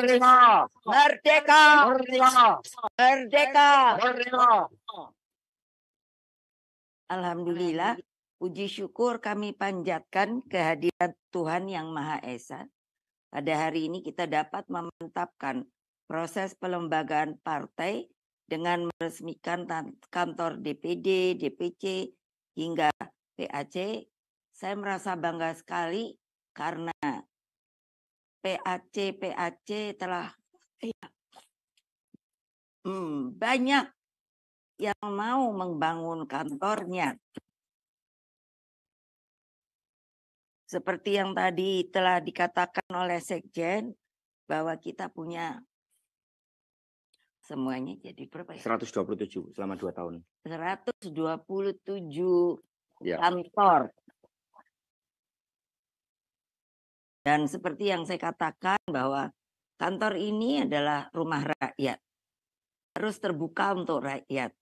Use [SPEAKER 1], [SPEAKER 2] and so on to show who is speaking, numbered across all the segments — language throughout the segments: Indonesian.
[SPEAKER 1] Merdeka!
[SPEAKER 2] Merdeka! Merdeka! Alhamdulillah, puji syukur kami panjatkan kehadiran Tuhan Yang Maha Esa. Pada hari ini kita dapat memantapkan proses pelembagaan partai dengan meresmikan kantor DPD, DPC, hingga PAC. Saya merasa bangga sekali karena PAC PAC telah ya, banyak yang mau membangun kantornya. Seperti yang tadi telah dikatakan oleh Sekjen bahwa kita punya semuanya jadi berapa ya? 127 selama 2 tahun. 127 ya. kantor. Dan seperti yang saya katakan bahwa kantor ini adalah rumah rakyat. Harus terbuka untuk rakyat.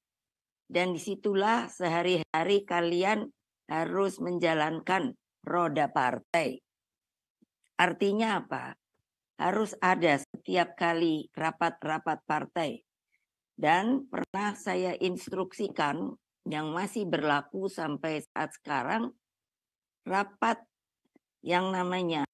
[SPEAKER 2] Dan disitulah sehari-hari kalian harus menjalankan roda partai. Artinya apa? Harus ada setiap kali rapat-rapat partai. Dan pernah saya instruksikan yang masih berlaku sampai saat sekarang, rapat yang namanya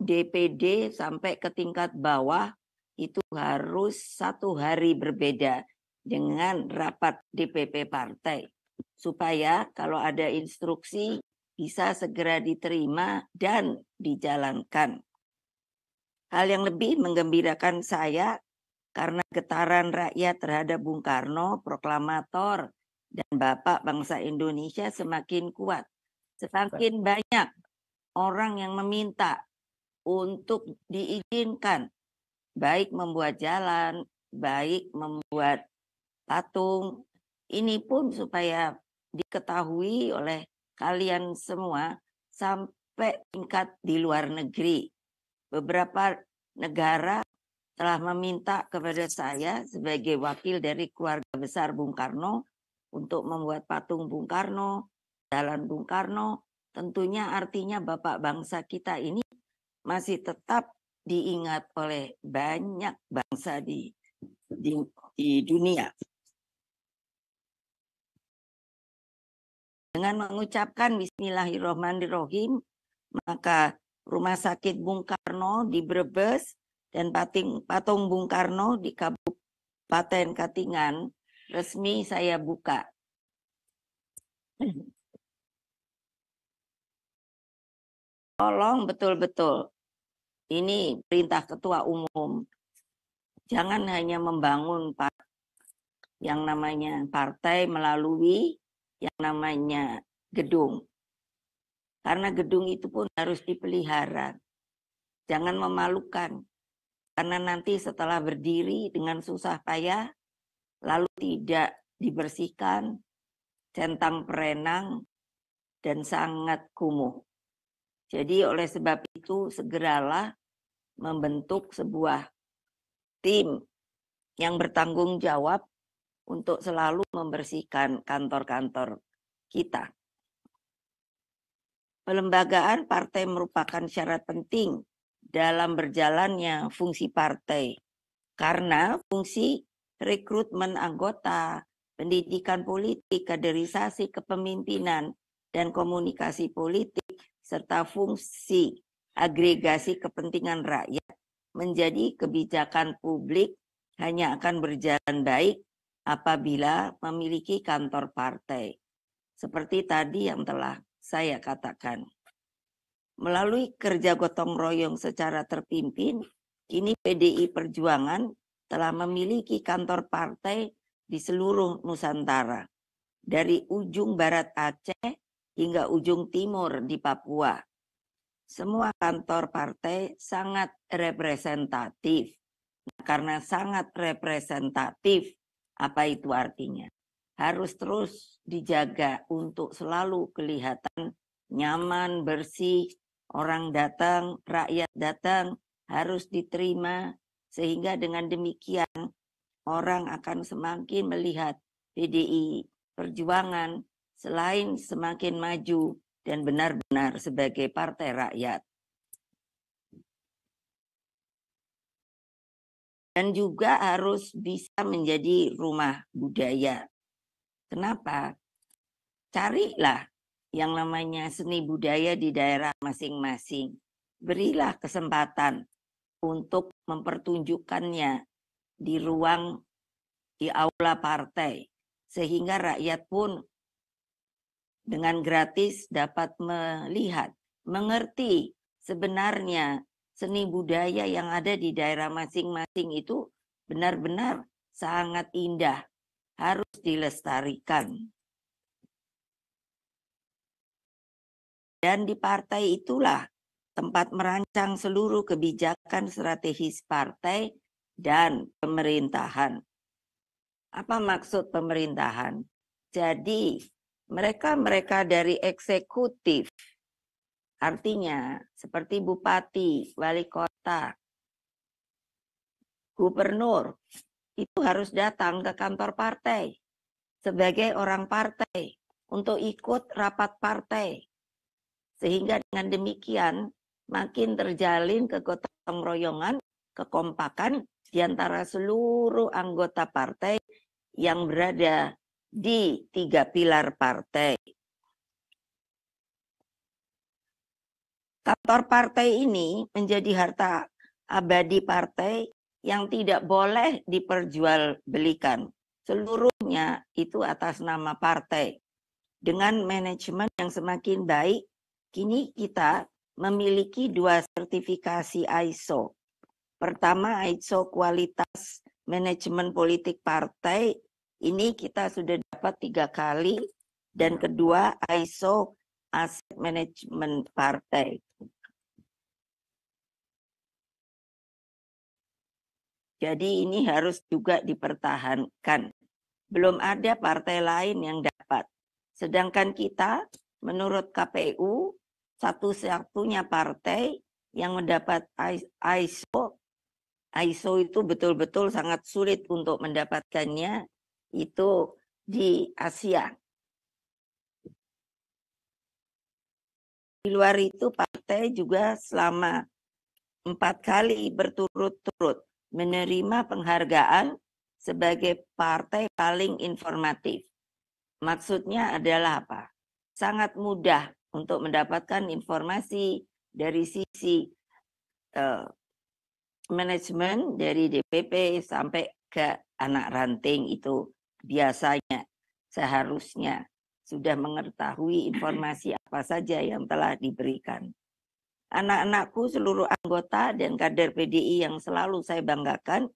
[SPEAKER 2] DPD sampai ke tingkat bawah itu harus satu hari berbeda dengan rapat DPP partai supaya kalau ada instruksi bisa segera diterima dan dijalankan. Hal yang lebih menggembirakan saya karena getaran rakyat terhadap Bung Karno, proklamator, dan Bapak bangsa Indonesia semakin kuat. Semakin banyak orang yang meminta untuk diizinkan baik membuat jalan, baik membuat patung. Ini pun supaya diketahui oleh kalian semua sampai tingkat di luar negeri. Beberapa negara telah meminta kepada saya sebagai wakil dari keluarga besar Bung Karno untuk membuat patung Bung Karno, jalan Bung Karno, tentunya artinya bapak bangsa kita ini masih tetap diingat oleh banyak bangsa di di, di dunia. Dengan mengucapkan Bismillahirrohmanirrohim, maka Rumah Sakit Bung Karno di Brebes dan pating, patung Bung Karno di Kabupaten Katingan resmi saya buka. Tolong betul-betul ini perintah ketua umum. Jangan hanya membangun yang namanya partai melalui yang namanya gedung. Karena gedung itu pun harus dipelihara. Jangan memalukan. Karena nanti setelah berdiri dengan susah payah, lalu tidak dibersihkan, centang perenang, dan sangat kumuh. Jadi oleh sebab itu segeralah membentuk sebuah tim yang bertanggung jawab untuk selalu membersihkan kantor-kantor kita. Pelembagaan partai merupakan syarat penting dalam berjalannya fungsi partai karena fungsi rekrutmen anggota, pendidikan politik, kaderisasi kepemimpinan, dan komunikasi politik serta fungsi agregasi kepentingan rakyat menjadi kebijakan publik hanya akan berjalan baik apabila memiliki kantor partai. Seperti tadi yang telah saya katakan. Melalui kerja gotong royong secara terpimpin, kini PDI Perjuangan telah memiliki kantor partai di seluruh Nusantara. Dari ujung barat Aceh hingga ujung timur di Papua. Semua kantor partai sangat representatif. Nah, karena sangat representatif, apa itu artinya? Harus terus dijaga untuk selalu kelihatan nyaman, bersih, orang datang, rakyat datang, harus diterima. Sehingga dengan demikian, orang akan semakin melihat PDI Perjuangan selain semakin maju dan benar-benar sebagai partai rakyat. Dan juga harus bisa menjadi rumah budaya. Kenapa? Carilah yang namanya seni budaya di daerah masing-masing. Berilah kesempatan untuk mempertunjukkannya di ruang di aula partai sehingga rakyat pun dengan gratis dapat melihat, mengerti sebenarnya seni budaya yang ada di daerah masing-masing itu benar-benar sangat indah, harus dilestarikan. Dan di partai itulah tempat merancang seluruh kebijakan strategis partai dan pemerintahan. Apa maksud pemerintahan? Jadi mereka-mereka dari eksekutif, artinya seperti bupati, wali kota, gubernur, itu harus datang ke kantor partai sebagai orang partai untuk ikut rapat partai. Sehingga dengan demikian makin terjalin kegotong royongan, kekompakan di antara seluruh anggota partai yang berada di tiga pilar partai. Kantor partai ini menjadi harta abadi partai yang tidak boleh diperjualbelikan. Seluruhnya itu atas nama partai. Dengan manajemen yang semakin baik, kini kita memiliki dua sertifikasi ISO. Pertama, ISO kualitas manajemen politik partai ini kita sudah dapat tiga kali dan iya. kedua ISO Asset Management partai. Jadi ini harus juga dipertahankan. Belum ada partai lain yang dapat. Sedangkan kita, menurut KPU, satu-satunya partai yang mendapat ISO, ISO itu betul-betul sangat sulit untuk mendapatkannya itu di Asia. Di luar itu partai juga selama empat kali berturut-turut menerima penghargaan sebagai partai paling informatif. Maksudnya adalah apa? Sangat mudah untuk mendapatkan informasi dari sisi uh, eh, manajemen dari DPP sampai ke anak ranting itu biasanya seharusnya sudah mengetahui informasi apa saja yang telah diberikan. Anak-anakku seluruh anggota dan kader PDI yang selalu saya banggakan,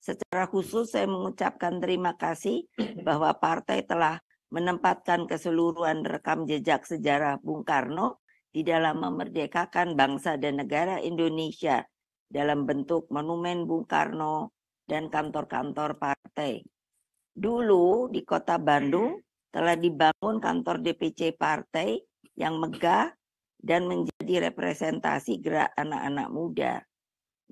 [SPEAKER 2] secara khusus saya mengucapkan terima kasih bahwa partai telah menempatkan keseluruhan rekam jejak sejarah Bung Karno di dalam memerdekakan bangsa dan negara Indonesia dalam bentuk monumen Bung Karno dan kantor-kantor partai. Dulu di kota Bandung telah dibangun kantor DPC partai yang megah dan menjadi representasi gerak anak-anak muda.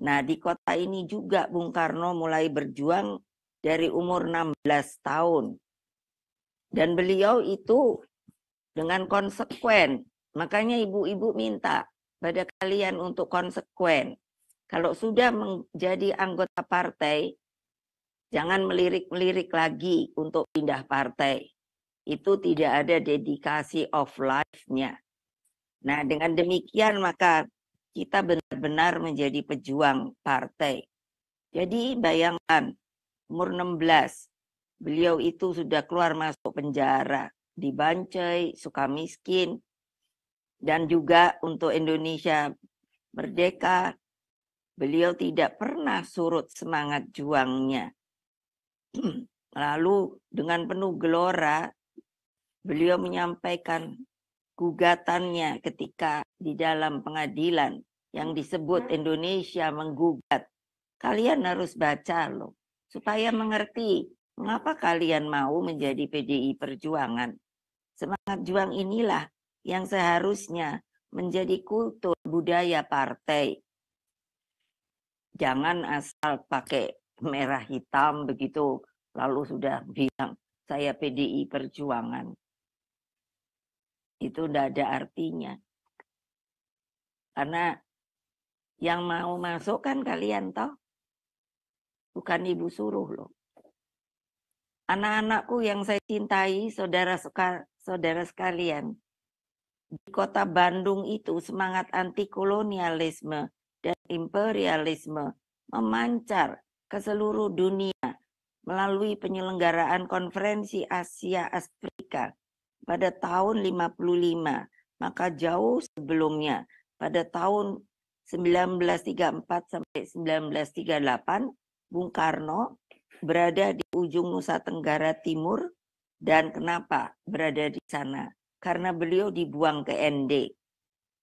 [SPEAKER 2] Nah, di kota ini juga Bung Karno mulai berjuang dari umur 16 tahun. Dan beliau itu dengan konsekuen. Makanya ibu-ibu minta pada kalian untuk konsekuen. Kalau sudah menjadi anggota partai, Jangan melirik-melirik lagi untuk pindah partai. Itu tidak ada dedikasi of life-nya. Nah, dengan demikian maka kita benar-benar menjadi pejuang partai. Jadi bayangkan, umur 16, beliau itu sudah keluar masuk penjara dibancai suka miskin dan juga untuk Indonesia merdeka, beliau tidak pernah surut semangat juangnya. Lalu dengan penuh gelora, beliau menyampaikan gugatannya ketika di dalam pengadilan yang disebut Indonesia menggugat. Kalian harus baca loh, supaya mengerti mengapa kalian mau menjadi PDI Perjuangan. Semangat juang inilah yang seharusnya menjadi kultur budaya partai. Jangan asal pakai merah hitam begitu, lalu sudah bilang saya PDI Perjuangan. Itu tidak ada artinya. Karena yang mau masuk kan kalian toh. Bukan ibu suruh loh. Anak-anakku yang saya cintai, saudara saudara sekalian, di kota Bandung itu semangat anti kolonialisme dan imperialisme memancar ke seluruh dunia melalui penyelenggaraan konferensi Asia Afrika pada tahun 55, maka jauh sebelumnya pada tahun 1934 sampai 1938 Bung Karno berada di ujung Nusa Tenggara Timur dan kenapa berada di sana? Karena beliau dibuang ke ND.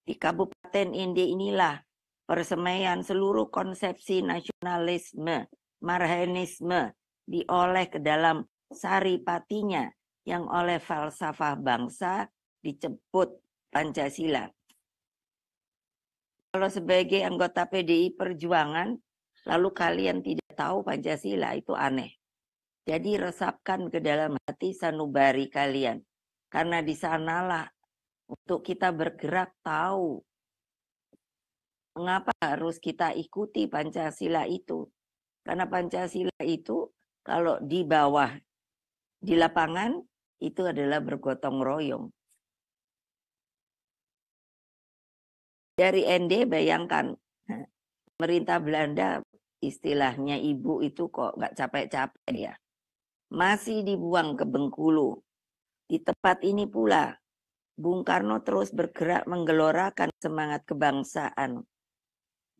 [SPEAKER 2] Di Kabupaten ND inilah persemaian seluruh konsepsi nasionalisme, marhenisme dioleh ke dalam saripatinya yang oleh falsafah bangsa dicebut Pancasila. Kalau sebagai anggota PDI Perjuangan, lalu kalian tidak tahu Pancasila, itu aneh. Jadi resapkan ke dalam hati sanubari kalian. Karena di sanalah untuk kita bergerak tahu Mengapa harus kita ikuti Pancasila itu? Karena Pancasila itu kalau di bawah, di lapangan, itu adalah bergotong royong. Dari ND bayangkan, pemerintah Belanda istilahnya ibu itu kok nggak capek-capek ya. Masih dibuang ke Bengkulu. Di tempat ini pula, Bung Karno terus bergerak menggelorakan semangat kebangsaan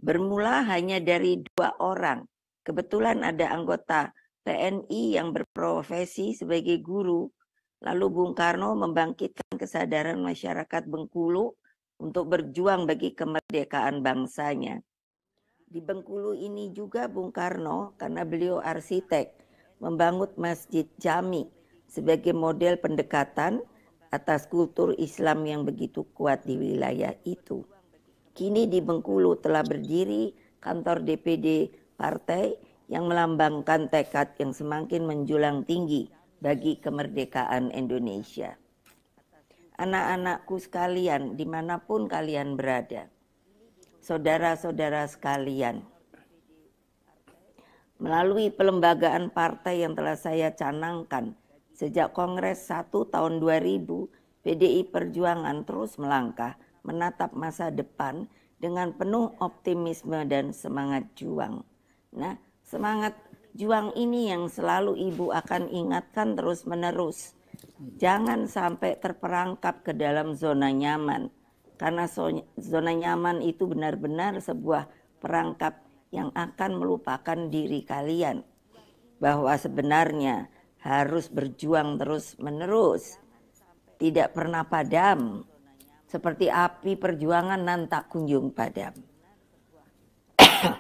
[SPEAKER 2] Bermula hanya dari dua orang. Kebetulan ada anggota TNI yang berprofesi sebagai guru. Lalu Bung Karno membangkitkan kesadaran masyarakat Bengkulu untuk berjuang bagi kemerdekaan bangsanya. Di Bengkulu ini juga Bung Karno, karena beliau arsitek, membangun Masjid Jami sebagai model pendekatan atas kultur Islam yang begitu kuat di wilayah itu. Kini di Bengkulu telah berdiri kantor DPD partai yang melambangkan tekad yang semakin menjulang tinggi bagi kemerdekaan Indonesia. Anak-anakku sekalian, dimanapun kalian berada, saudara-saudara sekalian, melalui pelembagaan partai yang telah saya canangkan sejak Kongres 1 tahun 2000, PDI Perjuangan terus melangkah – menatap masa depan dengan penuh optimisme dan semangat juang. Nah, semangat juang ini yang selalu Ibu akan ingatkan terus-menerus. Jangan sampai terperangkap ke dalam zona nyaman, karena zona nyaman itu benar-benar sebuah perangkap yang akan melupakan diri kalian, bahwa sebenarnya harus berjuang terus-menerus, tidak pernah padam seperti api perjuangan nan tak kunjung padam.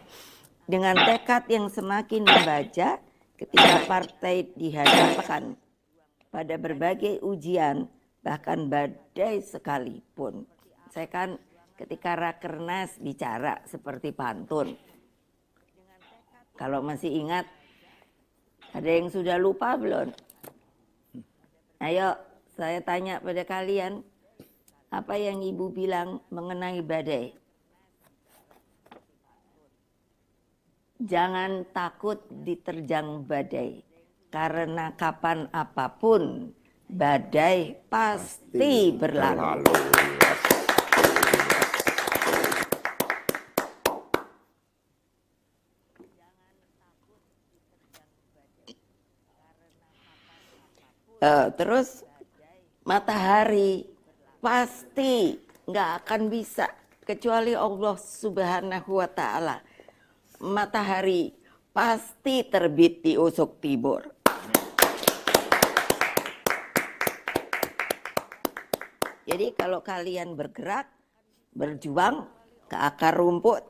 [SPEAKER 2] Dengan tekad yang semakin membaca ketika partai dihadapkan pada berbagai ujian bahkan badai sekalipun. Saya kan ketika Rakernas bicara seperti pantun. Kalau masih ingat ada yang sudah lupa belum? Ayo saya tanya pada kalian, apa yang ibu bilang mengenai badai. Jangan takut diterjang badai, karena kapan apapun badai pasti, berlalu. berlalu. Uh, terus matahari pasti nggak akan bisa kecuali Allah Subhanahu wa taala. Matahari pasti terbit di usuk timur. Jadi kalau kalian bergerak, berjuang ke akar rumput,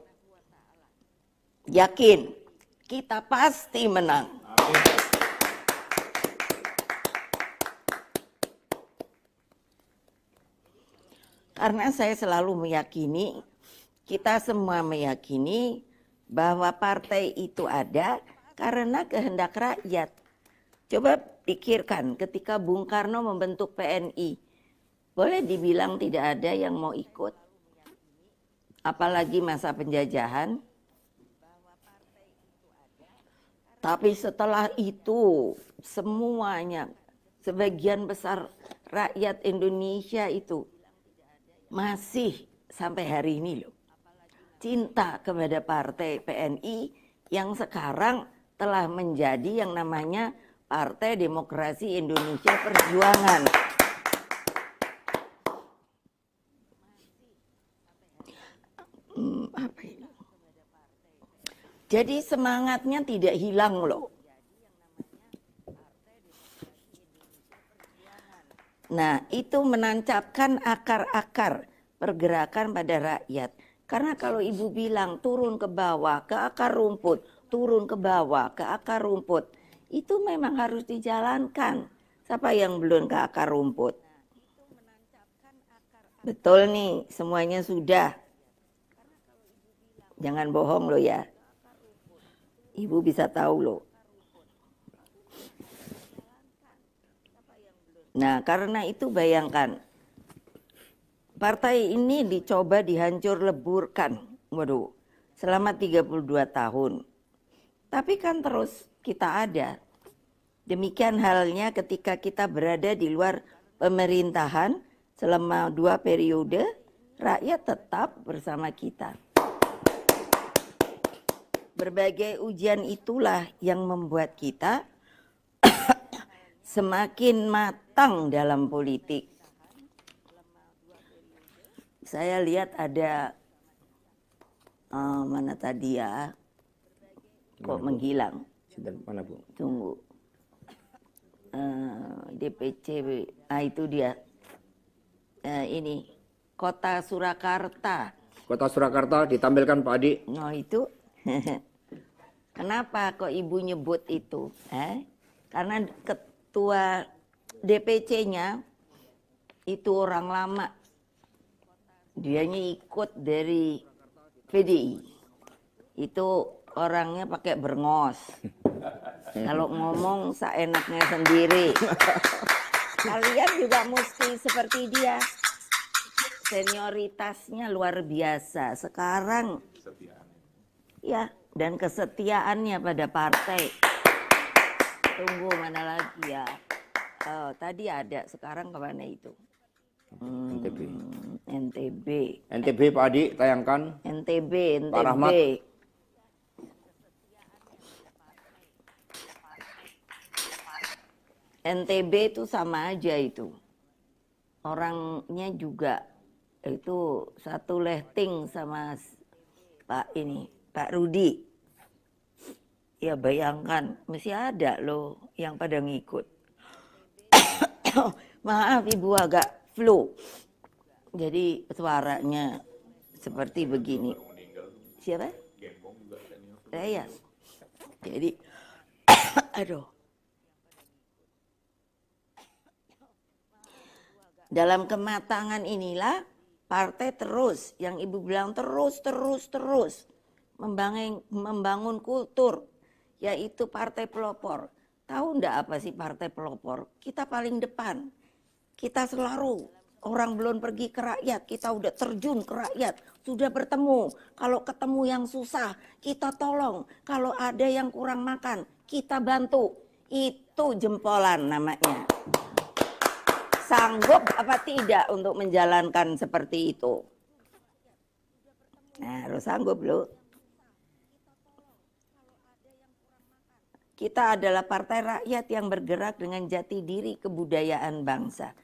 [SPEAKER 2] yakin kita pasti menang. Amin. Karena saya selalu meyakini, kita semua meyakini bahwa partai itu ada karena kehendak rakyat. Coba pikirkan ketika Bung Karno membentuk PNI, boleh dibilang tidak ada yang mau ikut. Apalagi masa penjajahan. Tapi setelah itu semuanya sebagian besar rakyat Indonesia itu masih sampai hari ini loh cinta kepada partai PNI yang sekarang telah menjadi yang namanya Partai Demokrasi Indonesia Perjuangan. Hmm, Jadi semangatnya tidak hilang loh. Nah, itu menancapkan akar-akar pergerakan pada rakyat. Karena kalau ibu bilang turun ke bawah, ke akar rumput, turun ke bawah, ke akar rumput, itu memang harus dijalankan. Siapa yang belum ke akar rumput? Betul nih, semuanya sudah. Jangan bohong lo ya. Ibu bisa tahu loh. Nah, karena itu bayangkan partai ini dicoba dihancur leburkan. Waduh, selama 32 tahun. Tapi kan terus kita ada. Demikian halnya ketika kita berada di luar pemerintahan selama dua periode, rakyat tetap bersama kita. Berbagai ujian itulah yang membuat kita semakin matang dalam politik. Saya lihat ada uh, mana tadi ya kok mana, menghilang. Sedang mana bu? Tunggu. Uh, eh, DPC ah itu dia uh, ini kota Surakarta. Kota Surakarta ditampilkan Pak Adi. Oh itu. Kenapa kok ibu nyebut itu? Eh? Karena ket, ketua DPC-nya itu orang lama. Dianya ikut dari PDI. Itu orangnya pakai berngos. Kalau ngomong seenaknya sendiri. Kalian juga mesti seperti dia. Senioritasnya luar biasa. Sekarang ya dan kesetiaannya pada partai tunggu mana lagi ya oh, tadi ada sekarang kemana itu hmm, NTB NTB NTB Pak Adi tayangkan NTB NTB Pak Rahmat NTB itu sama aja itu orangnya juga itu satu lehting sama Pak ini Pak Rudi ya bayangkan mesti ada loh yang pada ngikut maaf ibu agak flu jadi suaranya seperti begini siapa saya eh, jadi aduh dalam kematangan inilah partai terus yang ibu bilang terus terus terus membangun membangun kultur yaitu partai pelopor. Tahu enggak apa sih partai pelopor? Kita paling depan. Kita selalu orang belum pergi ke rakyat, kita udah terjun ke rakyat, sudah bertemu. Kalau ketemu yang susah, kita tolong. Kalau ada yang kurang makan, kita bantu. Itu jempolan namanya. Sanggup apa tidak untuk menjalankan seperti itu? Nah, harus sanggup loh. Kita adalah partai rakyat yang bergerak dengan jati diri kebudayaan bangsa.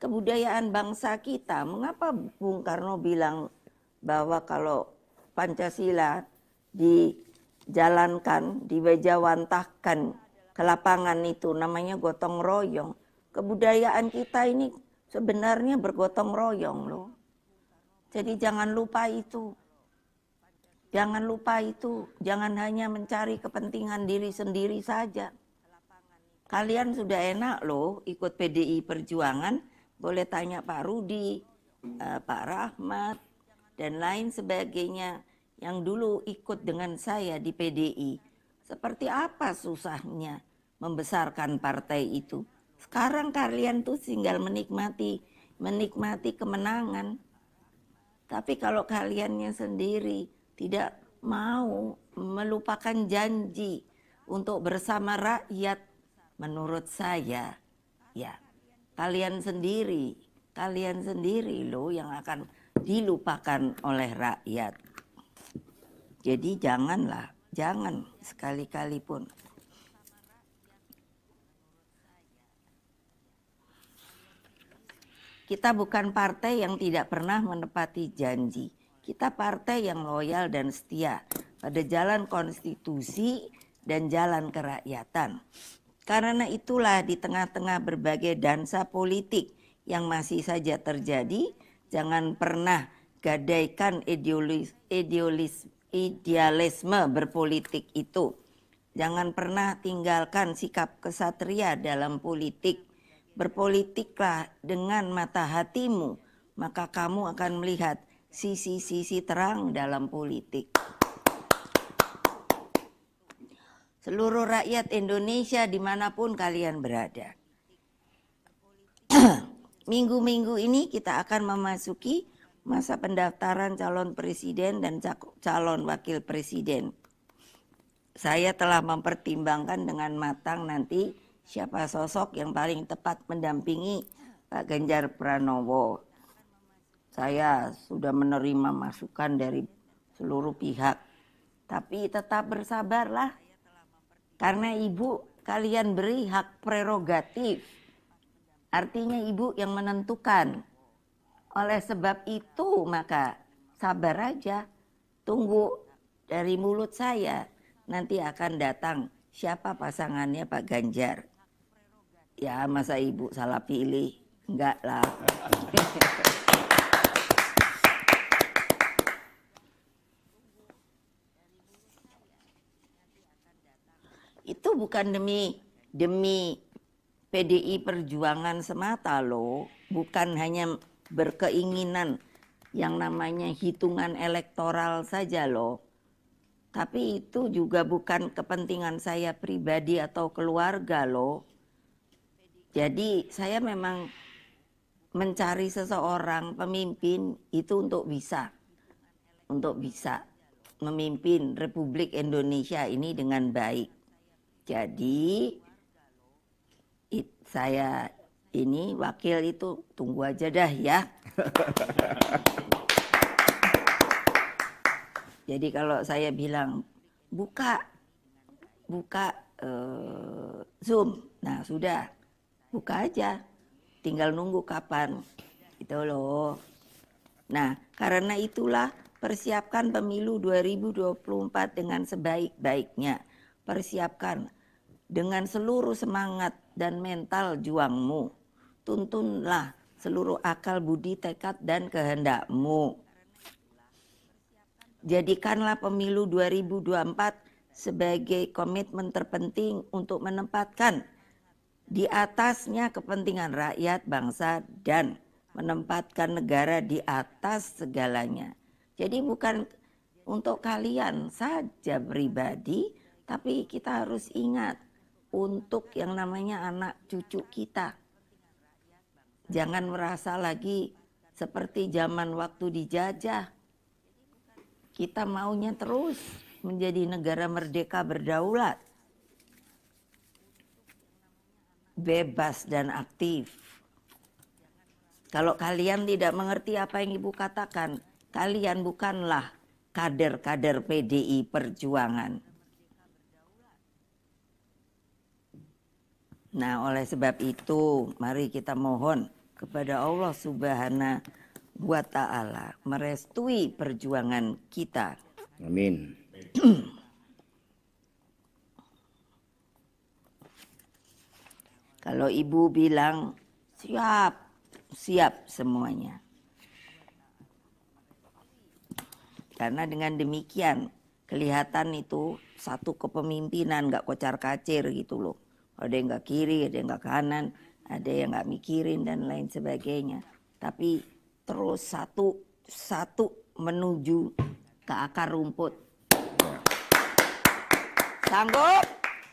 [SPEAKER 2] Kebudayaan bangsa kita, mengapa Bung Karno bilang bahwa kalau Pancasila dijalankan, diwejawantahkan ke lapangan itu namanya gotong royong. Kebudayaan kita ini sebenarnya bergotong royong loh. Jadi jangan lupa itu. Jangan lupa itu, jangan hanya mencari kepentingan diri sendiri saja. Kalian sudah enak loh ikut PDI Perjuangan, boleh tanya Pak Rudi, eh, Pak Rahmat, dan lain sebagainya yang dulu ikut dengan saya di PDI. Seperti apa susahnya membesarkan partai itu? Sekarang kalian tuh tinggal menikmati, menikmati kemenangan. Tapi kalau kaliannya sendiri, tidak mau melupakan janji untuk bersama rakyat menurut saya ya kalian sendiri kalian sendiri loh yang akan dilupakan oleh rakyat jadi janganlah jangan sekali-kali pun kita bukan partai yang tidak pernah menepati janji kita partai yang loyal dan setia pada jalan konstitusi dan jalan kerakyatan. Karena itulah di tengah-tengah berbagai dansa politik yang masih saja terjadi, jangan pernah gadaikan idealis, idealis, idealisme berpolitik itu. Jangan pernah tinggalkan sikap kesatria dalam politik. Berpolitiklah dengan mata hatimu, maka kamu akan melihat sisi-sisi terang dalam politik. Seluruh rakyat Indonesia dimanapun kalian berada. Minggu-minggu ini kita akan memasuki masa pendaftaran calon presiden dan calon wakil presiden. Saya telah mempertimbangkan dengan matang nanti siapa sosok yang paling tepat mendampingi Pak Ganjar Pranowo saya sudah menerima masukan dari seluruh pihak. Tapi tetap bersabarlah, karena ibu kalian beri hak prerogatif. Artinya ibu yang menentukan. Oleh sebab itu maka sabar aja, tunggu dari mulut saya nanti akan datang siapa pasangannya Pak Ganjar. Ya masa ibu salah pilih? Enggak lah. itu bukan demi demi PDI Perjuangan semata loh, bukan hanya berkeinginan yang namanya hitungan elektoral saja loh. Tapi itu juga bukan kepentingan saya pribadi atau keluarga loh. Jadi saya memang mencari seseorang pemimpin itu untuk bisa untuk bisa memimpin Republik Indonesia ini dengan baik. Jadi it, saya ini wakil itu tunggu aja dah ya. Jadi kalau saya bilang buka buka uh, Zoom. Nah, sudah. Buka aja. Tinggal nunggu kapan. Itu loh. Nah, karena itulah persiapkan pemilu 2024 dengan sebaik-baiknya. Persiapkan dengan seluruh semangat dan mental juangmu. Tuntunlah seluruh akal budi, tekad, dan kehendakmu. Jadikanlah pemilu 2024 sebagai komitmen terpenting untuk menempatkan di atasnya kepentingan rakyat, bangsa, dan menempatkan negara di atas segalanya. Jadi bukan untuk kalian saja pribadi, tapi kita harus ingat untuk yang namanya anak cucu kita. Jangan merasa lagi seperti zaman waktu dijajah. Kita maunya terus menjadi negara merdeka berdaulat. Bebas dan aktif. Kalau kalian tidak mengerti apa yang Ibu katakan, kalian bukanlah kader-kader PDI Perjuangan. Nah, oleh sebab itu, mari kita mohon kepada Allah Subhanahu wa Ta'ala merestui perjuangan kita. Amin. Kalau ibu bilang siap, siap semuanya. Karena dengan demikian kelihatan itu satu kepemimpinan gak kocar kacir gitu loh. Ada yang nggak kiri, ada ya yang nggak kanan, ada yang nggak mikirin dan lain sebagainya. Tapi terus satu satu menuju ke akar rumput. Sanggup?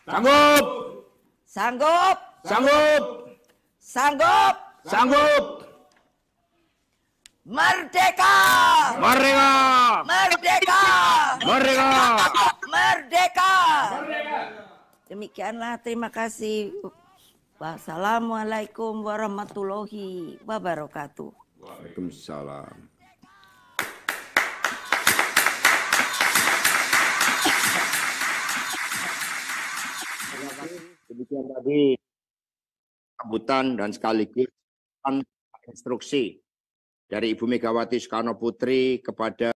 [SPEAKER 2] Sanggup. Sanggup? Sanggup. Sanggup. Sanggup. Merdeka! Merdeka! Merdeka! Merdeka! Merdeka! Merdeka! Demikianlah terima kasih. Wassalamualaikum warahmatullahi wabarakatuh. Waalaikumsalam. Demikian tadi sambutan dan sekaligus instruksi dari Ibu Megawati Soekarno Putri kepada